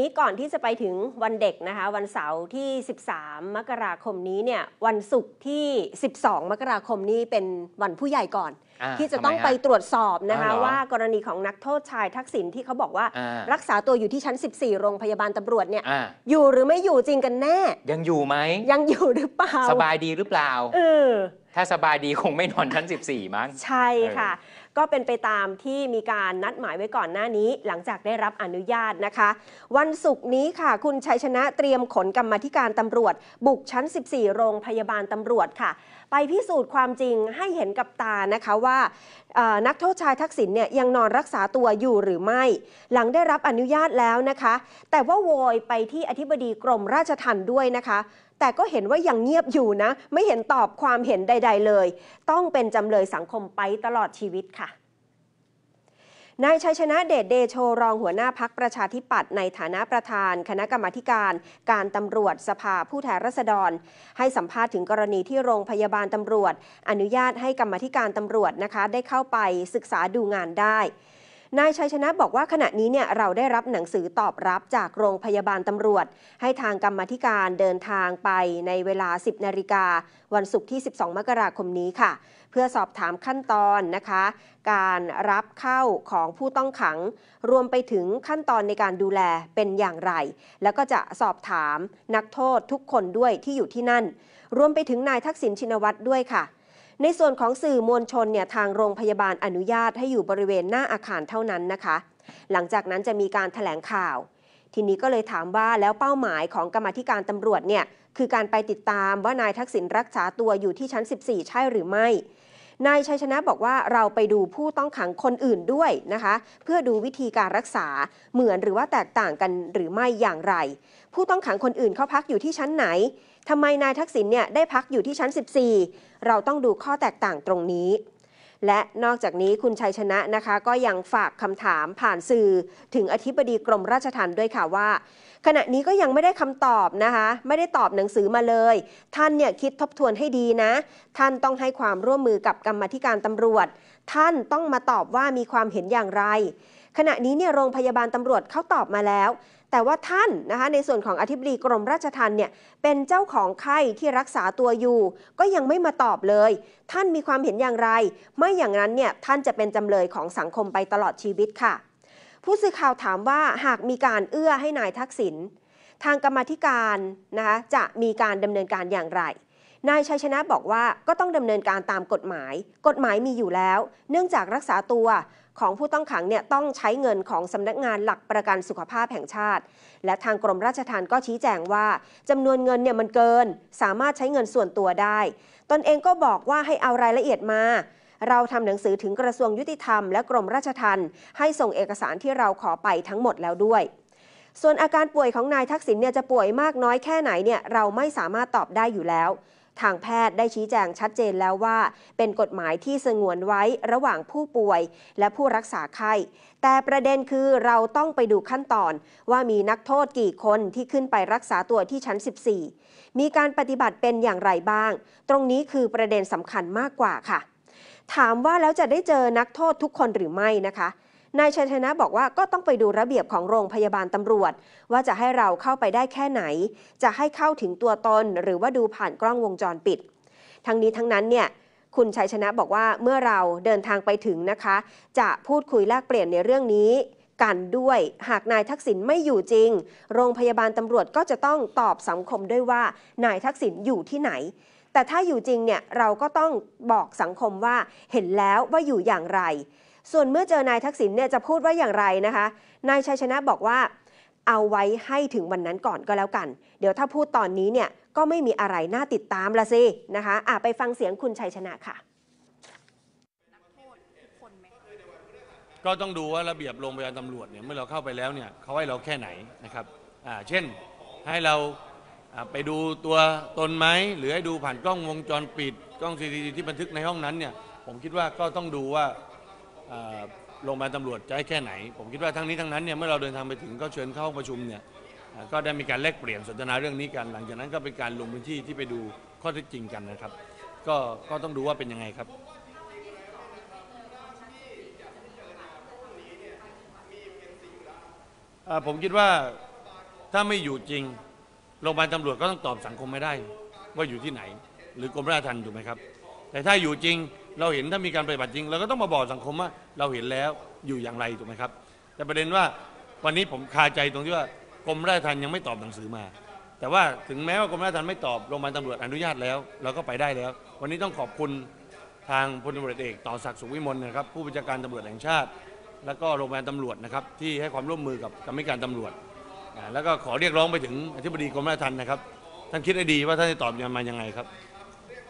นี้ก่อนที่จะไปถึงวันเด็กนะคะวันเสาร์ที่ 13 มกราคมนี้เนี่ยวันศุกร์ที่ 12 มกราคมนี้เป็นวันผู้ใหญ่ก่อนอที่จะต้องไปตรวจสอบนะคะว่ากรณีของนักโทษชายทักษิณที่เขาบอกว่ารักษาตัวอยู่ที่ชั้น 14 โรงพยาบาลตำรวจเนี่ยออยู่หรือไม่อยู่จริงกันแน่ ยังอยู่ไหมยังอยู่หรือเปล่า สบายดีหรือเปล่าเออถ้าสบายดีคงไม่นอนชั้น 14มั้งใช่ค่ะก็เป็นไปตามที่มีการนัดหมายไว้ก่อนหน้านี้ หลังจากได้รับอนุญาตนะคะ วันศุกร์นี้ค่ะ คุณชัยชนะเตรียมขนกรรมธิการตำรวจ บุกชั้น 14 โรงพยาบาลตำรวจค่ะ ไปพิสูจน์ความจริงให้เห็นกับตานะคะว่านักโทษชายทักษิณเนี่ยยังนอนรักษาตัวอยู่หรือไม่ หลังได้รับอนุญาตแล้วนะคะ แต่ว่าโวยไปที่อธิบดีกรมราชทัณฑ์ด้วยนะคะแต่ก็เห็นว่ายังเงียบอยู่นะ ไม่เห็นตอบความเห็นใด ๆ เลย ต้องเป็นจำเลยสังคมไปตลอดชีวิตค่ะนายชัยชนะเดชเดโชรองหัวหน้าพักประชาธิปัตย์ในฐานะประธาน คณะกรรมาการ การตำรวจสภาผู้แทนราษฎร ให้สัมภาษณ์ถึงกรณีที่โรงพยาบาลตำรวจ อนุญาตให้กรรมิการตำรวจนะคะ ได้เข้าไปศึกษาดูงานได้นายชัยชนะบอกว่าขณะนี้เนี่ยเราได้รับหนังสือตอบรับจากโรงพยาบาลตำรวจ ให้ทางกรรมธิการเดินทางไปในเวลา 10นาฬิกาวันศุกร์ที่ 12 มกราคมนี้ค่ะ เพื่อสอบถามขั้นตอนนะคะ การรับเข้าของผู้ต้องขัง รวมไปถึงขั้นตอนในการดูแลเป็นอย่างไร แล้วก็จะสอบถามนักโทษทุกคนด้วยที่อยู่ที่นั่น รวมไปถึงนายทักษิณชินวัตรด้วยค่ะในส่วนของสื่อมวลชนเนี่ยทางโรงพยาบาลอนุญาตให้อยู่บริเวณหน้าอาคารเท่านั้นนะคะ หลังจากนั้นจะมีการถแถลงข่าว ทีนี้ก็เลยถามว่าแล้วเป้าหมายของกรรมธิการตำรวจเนี่ยคือการไปติดตามว่านายทักษิณรักษาตัวอยู่ที่ชั้น 14 ใช่หรือไม่นายชัยชนะบอกว่าเราไปดูผู้ต้องขังคนอื่นด้วยนะคะ เพื่อดูวิธีการรักษาเหมือนหรือว่าแตกต่างกันหรือไม่อย่างไร ผู้ต้องขังคนอื่นเขาพักอยู่ที่ชั้นไหนทำไมนายทักษิณเนี่ยได้พักอยู่ที่ชั้น 14 เราต้องดูข้อแตกต่างตรงนี้ และนอกจากนี้คุณชัยชนะนะคะ ก็ยังฝากคำถามผ่านสื่อ ถึงอธิบดีกรมราชธรรมด้วยค่ะว่าขณะนี้ก็ยังไม่ได้คำตอบนะคะไม่ได้ตอบหนังสือมาเลย ท่านเนี่ยคิดทบทวนให้ดีนะ ท่านต้องให้ความร่วมมือกับกรรมธิการตำรวจ ท่านต้องมาตอบว่ามีความเห็นอย่างไรขณะนี้เนี่ยโรงพยาบาลตำรวจเขาตอบมาแล้ว แต่ว่าท่านนะคะในส่วนของอธิบดีกรมราชทัณฑ์เนี่ยเป็นเจ้าของไข้ที่รักษาตัวอยู่ ก็ยังไม่มาตอบเลย ท่านมีความเห็นอย่างไร ไม่อย่างนั้นเนี่ยท่านจะเป็นจำเลยของสังคมไปตลอดชีวิตค่ะผู้สื่อข่าวถามว่าหากมีการเอื้อให้นายทักษิณทางกรรมธิการนะคะจะมีการดำเนินการอย่างไร นายชัยชนะบอกว่าก็ต้องดำเนินการตามกฎหมาย กฎหมายมีอยู่แล้ว เนื่องจากรักษาตัวของผู้ต้องขังเนี่ยต้องใช้เงินของสำนักงานหลักประกันสุขภาพแห่งชาติ และทางกรมราชธรรมก็ชี้แจงว่าจำนวนเงินเนี่ยมันเกิน สามารถใช้เงินส่วนตัวได้ ตนเองก็บอกว่าให้เอารายละเอียดมาเราทำหนังสือถึงกระทรวงยุติธรรมและกรมราชทัณฑ์ให้ส่งเอกสารที่เราขอไปทั้งหมดแล้วด้วย ส่วนอาการป่วยของนายทักษิณเนี่ยจะป่วยมากน้อยแค่ไหนเนี่ยเราไม่สามารถตอบได้อยู่แล้ว ทางแพทย์ได้ชี้แจงชัดเจนแล้วว่า เป็นกฎหมายที่สงวนไว้ระหว่างผู้ป่วย และผู้รักษาไข้ แต่ประเด็นคือเราต้องไปดูขั้นตอนว่ามีนักโทษกี่คนที่ขึ้นไปรักษาตัวที่ชั้น 14 มีการปฏิบัติเป็นอย่างไรบ้าง ตรงนี้คือประเด็นสำคัญมากกว่าค่ะถามว่าแล้วจะได้เจอนักโทษทุกคนหรือไม่นะคะ นายชัยชนะบอกว่าก็ต้องไปดูระเบียบของโรงพยาบาลตำรวจ ว่าจะให้เราเข้าไปได้แค่ไหน จะให้เข้าถึงตัวตน หรือว่าดูผ่านกล้องวงจรปิด ทั้งนี้ทั้งนั้นเนี่ย คุณชัยชนะบอกว่าเมื่อเราเดินทางไปถึงนะคะ จะพูดคุยแลกเปลี่ยนในเรื่องนี้ กันด้วยหากนายทักษิณไม่อยู่จริง โรงพยาบาลตำรวจก็จะต้องตอบสังคมด้วยว่านายทักษิณอยู่ที่ไหนแต่ถ้าอยู่จริงเนี่ยเราก็ต้องบอกสังคมว่าเห็นแล้วว่าอยู่อย่างไร ส่วนเมื่อเจอนายทักษิณเนี่ยจะพูดว่าอย่างไรนะคะ นายชัยชนะบอกว่าเอาไว้ให้ถึงวันนั้นก่อนก็แล้วกัน เดี๋ยวถ้าพูดตอนนี้เนี่ยก็ไม่มีอะไรน่าติดตามละสินะคะอ่ะไปฟังเสียงคุณชัยชนะค่ะ ก็ต้องดูว่าระเบียบโรงพยาบาลตำรวจเนี่ยเมื่อเราเข้าไปแล้วเนี่ยเขาให้เราแค่ไหนนะครับอ่าเช่นให้เราไปดูตัวตนไหมหรือให้ดูผ่านกล้องวงจรปิด กล้องซีทีที่บันทึกในห้องนั้นเนี่ยผมคิดว่าก็ต้องดูว่าโรงพยาบาลตำรวจใจ้แค่ไหน ผมคิดว่าทั้งนี้ทั้งนั้นเนี่ยเมื่อเราเดินทางไปถึงก็เชิญเข้าประชุมเนี่ยก็ได้มีการแลกเปลี่ยนสนทนาเรื่องนี้กัน หลังจากนั้นก็เป็นการลงพื้นที่ที่ไปดูข้อเท็จจริงกันนะครับ ก็ก็ต้องดูว่าเป็นยังไงครับผมคิดว่าถ้าไม่อยู่จริงโรงพยาบาลตำรวจก็ต้องตอบสังคมไม่ได้ ว่าอยู่ที่ไหน หรือกรมราชทัณฑ์ถูกไหมครับ แต่ถ้าอยู่จริงเราเห็นถ้ามีการปฏิบัติจริง เราก็ต้องมาบอกสังคมว่าเราเห็นแล้วอยู่อย่างไรถูกไหมครับ แต่ประเด็นว่าวันนี้ผมคาใจตรงที่ว่า กรมราชทัณฑ์ยังไม่ตอบหนังสือมา แต่ว่าถึงแม้ว่ากรมราชทัณฑ์ไม่ตอบโรงพยาบาลตำรวจอนุญาตแล้วเราก็ไปได้แล้ว วันนี้ต้องขอบคุณทางพลตำรวจเอกต่อศักดิ์สุขวิมลนะครับผู้บัญชาการตำรวจแห่งชาติ และก็โรงพยาบาลตำรวจนะครับที่ให้ความร่วมมือกับกรรมการตำรวจแล้วก็ขอเรียกร้องไปถึงอธิบดีกรมราชทัณฑ์นะครับ ท่านคิดให้ดีว่าท่านจะตอบยังมายังไงครับ